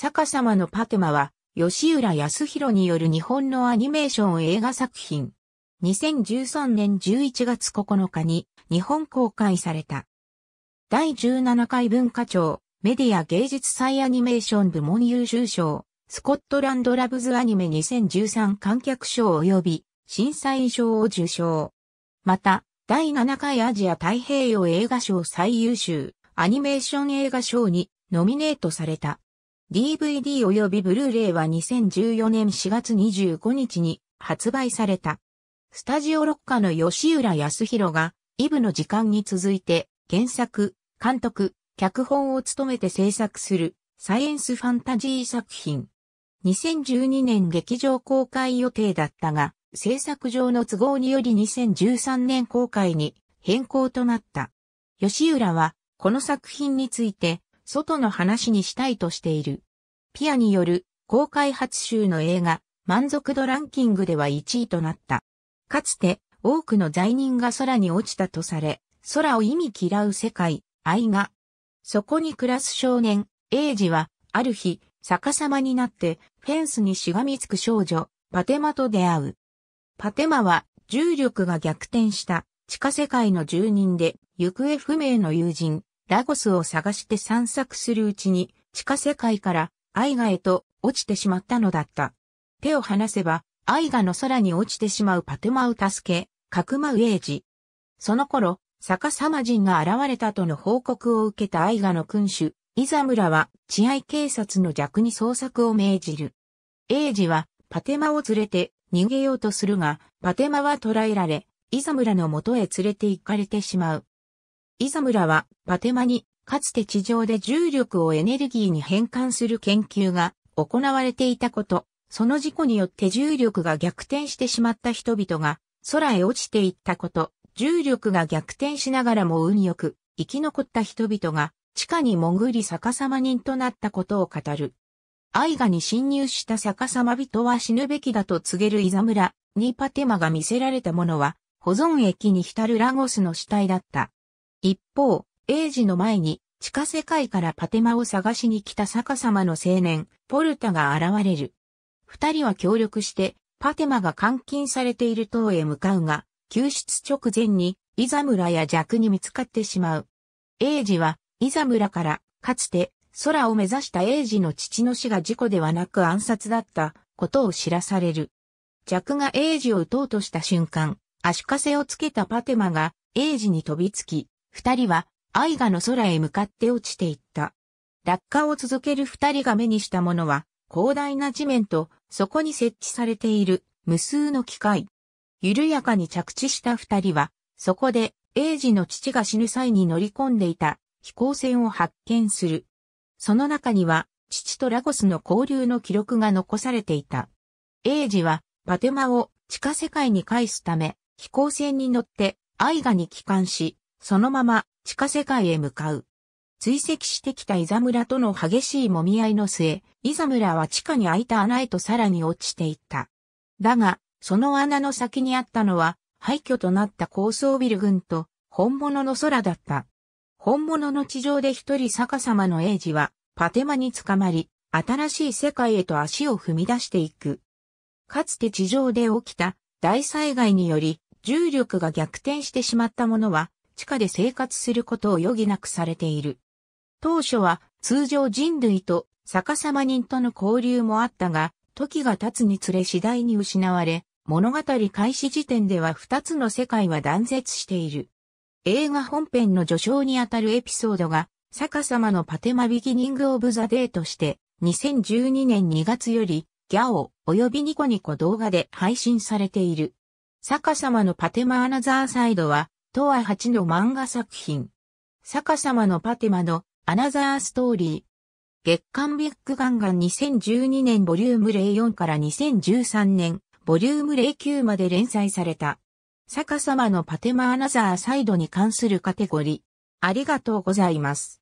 逆さまのパテマは、吉浦康弘による日本のアニメーション映画作品。2013年11月9日に日本公開された。第17回文化庁メディア芸術祭アニメーション部門優秀賞、スコットランドラブズアニメ2013観客賞及び審査員賞を受賞。また、第7回アジア太平洋映画賞最優秀アニメーション映画賞にノミネートされた。DVD 及びブルーレイは2014年4月25日に発売された。スタジオロッカの吉浦康弘が、イブの時間に続いて、原作、監督、脚本を務めて制作する、サイエンスファンタジー作品。2012年劇場公開予定だったが、制作上の都合により2013年公開に変更となった。吉浦は、この作品について、外の話にしたいとしている。ピアによる公開初週の映画満足度ランキングでは1位となった。かつて多くの罪人が空に落ちたとされ、空を意味嫌う世界、愛が。そこに暮らす少年、エイジは、ある日、逆さまになって、フェンスにしがみつく少女、パテマと出会う。パテマは、重力が逆転した、地下世界の住人で、行方不明の友人、ラゴスを探して散策するうちに、地下世界から愛ガへと落ちてしまったのだった。手を離せば、愛ガの空に落ちてしまうパテマウ助け、かくまうエイジ。その頃、逆さま人が現れたとの報告を受けた愛ガの君主、イザムラは治安警察の弱に捜索を命じる。エイジはパテマを連れて逃げようとするが、パテマは捕らえられ、イザムラの元へ連れて行かれてしまう。イザムラは、パテマに、かつて地上で重力をエネルギーに変換する研究が行われていたこと、その事故によって重力が逆転してしまった人々が空へ落ちていったこと、重力が逆転しながらも運よく生き残った人々が地下に潜り逆さま人となったことを語る。愛がに侵入した逆さま人は死ぬべきだと告げるイザムラにパテマが見せられたものは保存液に浸るラゴスの死体だった。一方、英治の前に地下世界からパテマを探しに来た逆さまの青年、ポルタが現れる。二人は協力して、パテマが監禁されている塔へ向かうが、救出直前に、イザムラや弱に見つかってしまう。エイジは、イザムラから、かつて、空を目指したエイジの父の死が事故ではなく暗殺だったことを知らされる。弱がエイジを撃とうとした瞬間、足かせをつけたパテマが、エイジに飛びつき、二人は愛河の空へ向かって落ちていった。落下を続ける二人が目にしたものは、広大な地面と、そこに設置されている無数の機械。緩やかに着地した二人は、そこで、英ジの父が死ぬ際に乗り込んでいた飛行船を発見する。その中には、父とラゴスの交流の記録が残されていた。英ジは、パテマを地下世界に返すため、飛行船に乗って、愛ガに帰還し、そのまま地下世界へ向かう。追跡してきたイザムラとの激しい揉み合いの末、イザムラは地下に開いた穴へとさらに落ちていった。だが、その穴の先にあったのは、廃墟となった高層ビル群と、本物の空だった。本物の地上で一人逆さまの英治は、パテマに捕まり、新しい世界へと足を踏み出していく。かつて地上で起きた大災害により、重力が逆転してしまったものは、地下で生活することを余儀なくされている。当初は通常人類と逆さま人との交流もあったが、時が経つにつれ次第に失われ、物語開始時点では二つの世界は断絶している。映画本編の序章にあたるエピソードが、逆さまのパテマビギニングオブザデーとして、2012年2月より、ギャオ及びニコニコ動画で配信されている。逆さまのパテマアナザーサイドは、とは8の漫画作品。逆さまのパテマのアナザーストーリー。月刊ビッグガンガン2012年ボリューム04から2013年ボリューム09まで連載された。逆さまのパテマアナザーサイドに関するカテゴリー。ありがとうございます。